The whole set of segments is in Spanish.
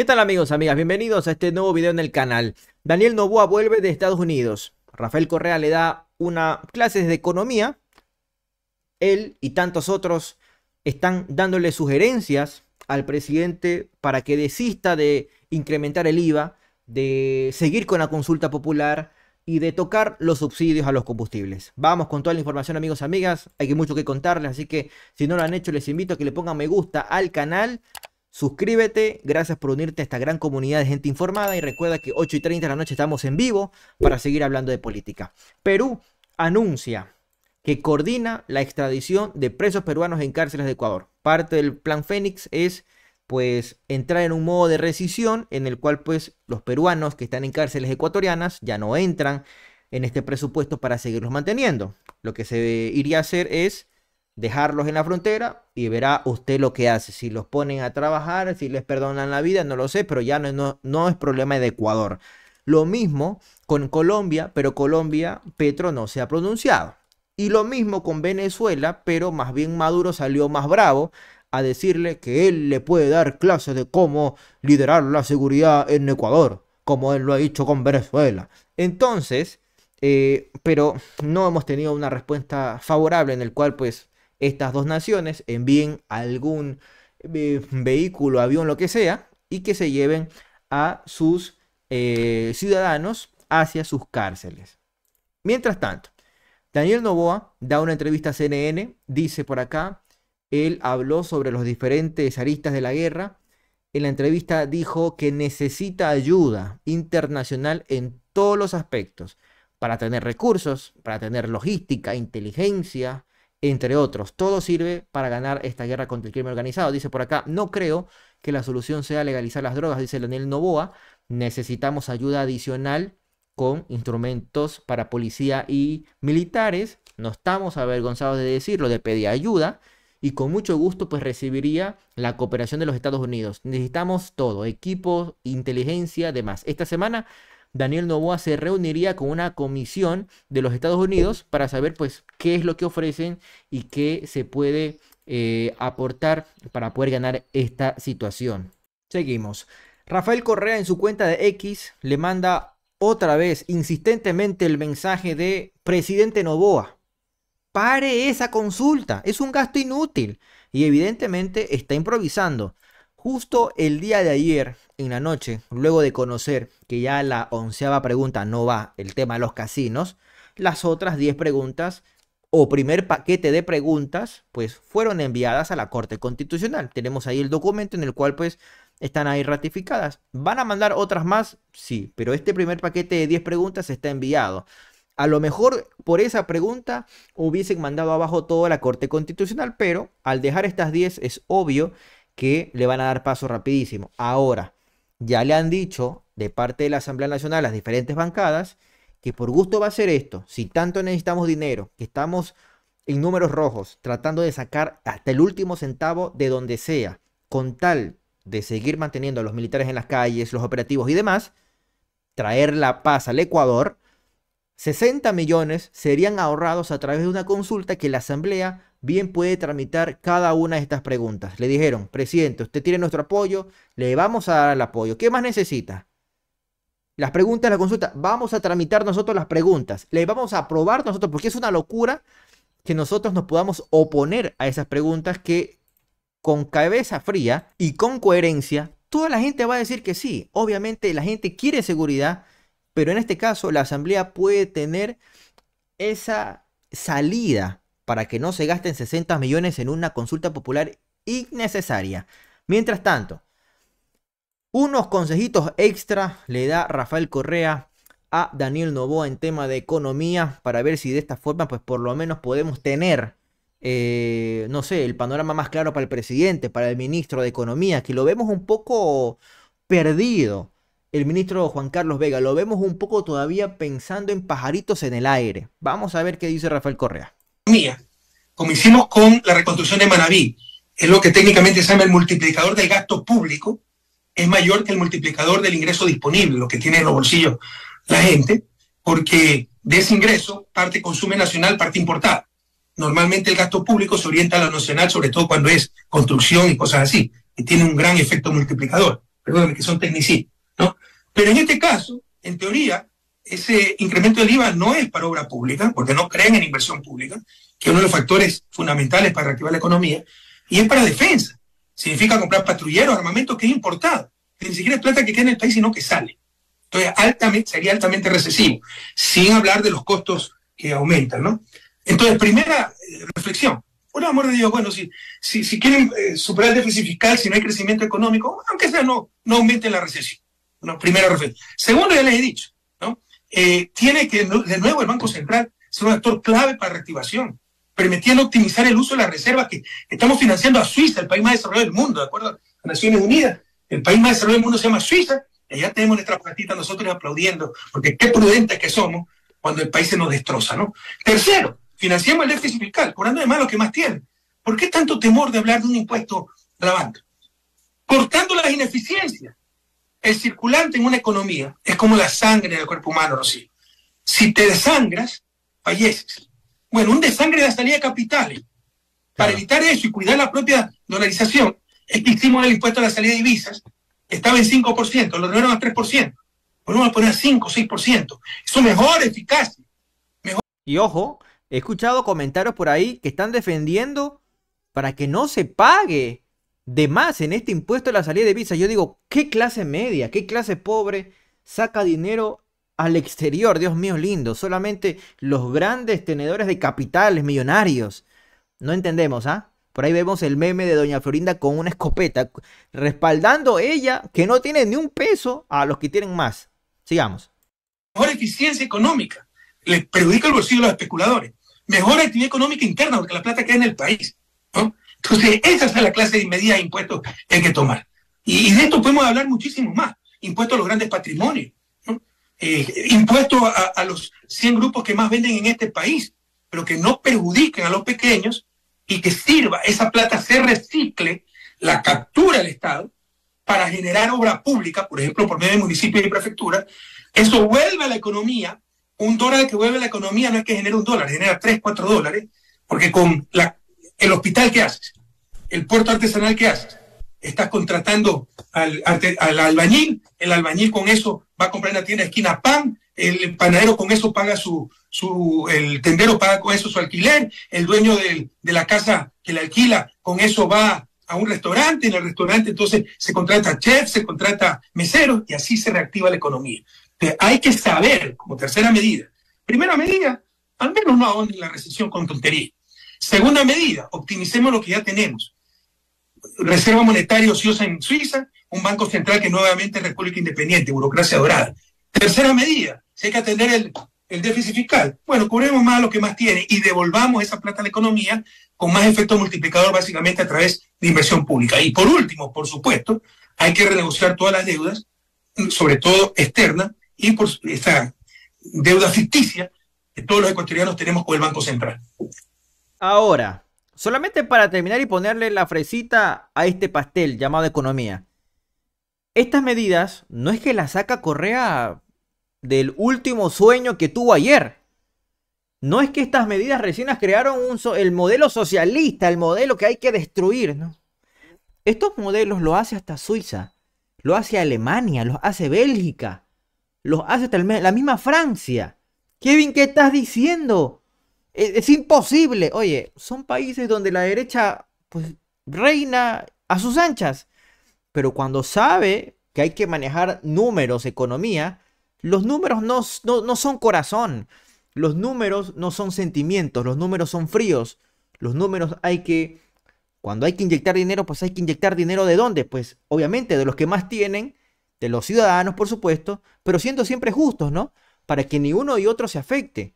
¿Qué tal amigos, amigas? Bienvenidos a este nuevo video en el canal. Daniel Novoa vuelve de Estados Unidos. Rafael Correa le da una clase de economía. Él y tantos otros están dándole sugerencias al presidente para que desista de incrementar el IVA, de seguir con la consulta popular y de tocar los subsidios a los combustibles. Vamos con toda la información amigos, amigas. Hay mucho que contarles, así que si no lo han hecho les invito a que le pongan me gusta al canal Suscríbete, gracias por unirte a esta gran comunidad de gente informada y recuerda que 8 y 30 de la noche estamos en vivo para seguir hablando de política. Perú anuncia que coordina la extradición de presos peruanos en cárceles de Ecuador. Parte del plan Fénix es pues entrar en un modo de rescisión en el cual pues los peruanos que están en cárceles ecuatorianas ya no entran en este presupuesto para seguirlos manteniendo. Lo que se iría a hacer es dejarlos en la frontera y verá usted lo que hace. Si los ponen a trabajar, si les perdonan la vida, no lo sé, pero ya no, es problema de Ecuador. Lo mismo con Colombia, pero Colombia Petro no se ha pronunciado. Y lo mismo con Venezuela, pero más bien Maduro salió más bravo a decirle que él le puede dar clases de cómo liderar la seguridad en Ecuador, como él lo ha dicho con Venezuela. Entonces, eh, pero no hemos tenido una respuesta favorable en el cual pues estas dos naciones envíen algún eh, vehículo, avión, lo que sea, y que se lleven a sus eh, ciudadanos hacia sus cárceles. Mientras tanto, Daniel Novoa da una entrevista a CNN, dice por acá, él habló sobre los diferentes aristas de la guerra. En la entrevista dijo que necesita ayuda internacional en todos los aspectos, para tener recursos, para tener logística, inteligencia, entre otros. Todo sirve para ganar esta guerra contra el crimen organizado. Dice por acá, no creo que la solución sea legalizar las drogas, dice Daniel Novoa. Necesitamos ayuda adicional con instrumentos para policía y militares. No estamos avergonzados de decirlo, de pedir ayuda. Y con mucho gusto pues recibiría la cooperación de los Estados Unidos. Necesitamos todo, equipos, inteligencia, demás. Esta semana Daniel Novoa se reuniría con una comisión de los Estados Unidos para saber pues qué es lo que ofrecen y qué se puede eh, aportar para poder ganar esta situación. Seguimos. Rafael Correa en su cuenta de X le manda otra vez insistentemente el mensaje de presidente Novoa. Pare esa consulta, es un gasto inútil y evidentemente está improvisando. Justo el día de ayer, en la noche, luego de conocer que ya la onceava pregunta no va el tema de los casinos, las otras 10 preguntas o primer paquete de preguntas, pues fueron enviadas a la Corte Constitucional. Tenemos ahí el documento en el cual pues están ahí ratificadas. ¿Van a mandar otras más? Sí, pero este primer paquete de 10 preguntas está enviado. A lo mejor por esa pregunta hubiesen mandado abajo toda la Corte Constitucional, pero al dejar estas 10 es obvio que le van a dar paso rapidísimo. Ahora, ya le han dicho de parte de la Asamblea Nacional, a las diferentes bancadas, que por gusto va a ser esto. Si tanto necesitamos dinero, que estamos en números rojos, tratando de sacar hasta el último centavo de donde sea, con tal de seguir manteniendo a los militares en las calles, los operativos y demás, traer la paz al Ecuador, 60 millones serían ahorrados a través de una consulta que la Asamblea bien puede tramitar cada una de estas preguntas. Le dijeron, presidente, usted tiene nuestro apoyo, le vamos a dar el apoyo. ¿Qué más necesita? Las preguntas, la consulta, vamos a tramitar nosotros las preguntas, le vamos a aprobar nosotros, porque es una locura que nosotros nos podamos oponer a esas preguntas que con cabeza fría y con coherencia, toda la gente va a decir que sí. Obviamente la gente quiere seguridad, pero en este caso la Asamblea puede tener esa salida para que no se gasten 60 millones en una consulta popular innecesaria. Mientras tanto, unos consejitos extra le da Rafael Correa a Daniel Novoa en tema de economía para ver si de esta forma pues por lo menos podemos tener eh, no sé, el panorama más claro para el presidente, para el ministro de Economía, que lo vemos un poco perdido. El ministro Juan Carlos Vega, lo vemos un poco todavía pensando en pajaritos en el aire. Vamos a ver qué dice Rafael Correa mía como hicimos con la reconstrucción de Manabí, es lo que técnicamente se llama el multiplicador del gasto público, es mayor que el multiplicador del ingreso disponible, lo que tiene en los bolsillos la gente, porque de ese ingreso parte consume nacional, parte importada. Normalmente el gasto público se orienta a lo nacional, sobre todo cuando es construcción y cosas así, y tiene un gran efecto multiplicador. Perdóname que son tecnicistas, ¿no? Pero en este caso, en teoría, ese incremento del IVA no es para obra pública, porque no creen en inversión pública, que es uno de los factores fundamentales para reactivar la economía, y es para defensa. Significa comprar patrulleros, armamento que es importado, que ni siquiera es plata que queda en el país, sino que sale. Entonces, altamente, sería altamente recesivo, sin hablar de los costos que aumentan, ¿no? Entonces, primera eh, reflexión. Por el amor de Dios, bueno, si, si, quieren eh, superar el déficit fiscal, si no hay crecimiento económico, aunque sea no, no aumenten la recesión. Una primera reflexión. Segundo, ya les he dicho, eh, tiene que, de nuevo, el Banco Central ser un actor clave para reactivación, permitiendo optimizar el uso de las reservas que estamos financiando a Suiza, el país más desarrollado del mundo, de acuerdo a Naciones Unidas. El país más desarrollado del mundo se llama Suiza, y allá tenemos nuestra platita nosotros aplaudiendo, porque qué prudentes que somos cuando el país se nos destroza, ¿no? Tercero, financiamos el déficit fiscal, cobrando de más lo que más tienen. ¿Por qué tanto temor de hablar de un impuesto a Cortando las ineficiencias el circulante en una economía es como la sangre del cuerpo humano, Rocío. Si te desangras, falleces. Bueno, un desangre de la salida de capitales. Para evitar eso y cuidar la propia dolarización, es que hicimos el impuesto a la salida de divisas, estaba en 5%, lo redujeron a 3%. Pues Volvemos a poner a 5 o 6%. Eso mejor eficacia. Mejor... Y ojo, he escuchado comentarios por ahí que están defendiendo para que no se pague de más en este impuesto de la salida de visa. Yo digo, ¿qué clase media, qué clase pobre saca dinero al exterior? Dios mío, lindo. Solamente los grandes tenedores de capitales, millonarios. No entendemos, ¿ah? Por ahí vemos el meme de Doña Florinda con una escopeta, respaldando ella, que no tiene ni un peso, a los que tienen más. Sigamos. Mejor eficiencia económica. Les perjudica el bolsillo a los especuladores. Mejor actividad económica interna, porque la plata queda en el país. Entonces, esa es la clase de medidas de impuestos que hay que tomar. Y, de esto podemos hablar muchísimo más. Impuestos a los grandes patrimonios, ¿no? Eh, impuestos a, los 100 grupos que más venden en este país, pero que no perjudiquen a los pequeños y que sirva, esa plata se recicle, la captura del Estado para generar obra pública, por ejemplo, por medio de municipios y prefecturas. Eso vuelve a la economía. Un dólar que vuelve a la economía no es que genere un dólar, genera tres, cuatro dólares, porque con la ¿El hospital qué haces? ¿El puerto artesanal qué haces? Estás contratando al, albañil, el albañil con eso va a comprar en la tienda de esquina pan, el panadero con eso paga su, su, el tendero paga con eso su alquiler, el dueño de la casa que le alquila con eso va a un restaurante, en el restaurante entonces se contrata chef, se contrata mesero y así se reactiva la economía. hay que saber, como tercera medida, primera medida, al menos no ahonden la recesión con tontería. Segunda medida, optimicemos lo que ya tenemos. Reserva monetaria ociosa en Suiza, un banco central que nuevamente es República Independiente, burocracia dorada. Tercera medida, si hay que atender el, déficit fiscal, bueno, cubremos más lo que más tiene y devolvamos esa plata a la economía con más efecto multiplicador básicamente a través de inversión pública. Y por último, por supuesto, hay que renegociar todas las deudas, sobre todo externas, y por esta deuda ficticia que todos los ecuatorianos tenemos con el Banco Central. Ahora, solamente para terminar y ponerle la fresita a este pastel llamado economía. Estas medidas no es que las saca Correa del último sueño que tuvo ayer. No es que estas medidas recién crearon el modelo socialista, el modelo que hay que destruir. ¿no? Estos modelos lo hace hasta Suiza, lo hace Alemania, los hace Bélgica, los hace hasta la misma Francia. Kevin, ¿qué estás diciendo? E, es, imposible. Oye, son países donde la derecha pues, reina a sus anchas. Pero cuando sabe que hay que manejar números, economía, los números no, no, son corazón. Los números no son sentimientos. Los números son fríos. Los números hay que... Cuando hay que inyectar dinero, pues hay que inyectar dinero de dónde? Pues obviamente de los que más tienen, de los ciudadanos, por supuesto, pero siendo siempre justos, ¿no? Para que ni uno y otro se afecte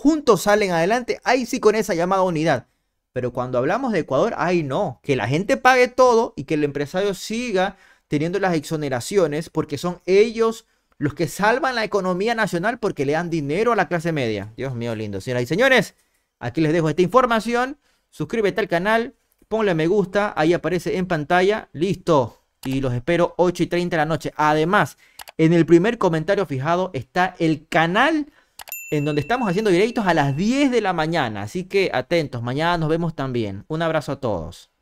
juntos salen adelante, ahí sí con esa llamada unidad. Pero cuando hablamos de Ecuador, ay no, que la gente pague todo y que el empresario siga teniendo las exoneraciones porque son ellos los que salvan la economía nacional porque le dan dinero a la clase media. Dios mío, lindo. señores, aquí les dejo esta información. Suscríbete al canal, ponle me gusta, ahí aparece en pantalla. Listo. Y los espero 8 y 30 de la noche. Además, en el primer comentario fijado está el canal en donde estamos haciendo directos a las 10 de la mañana. Así que atentos, mañana nos vemos también. Un abrazo a todos.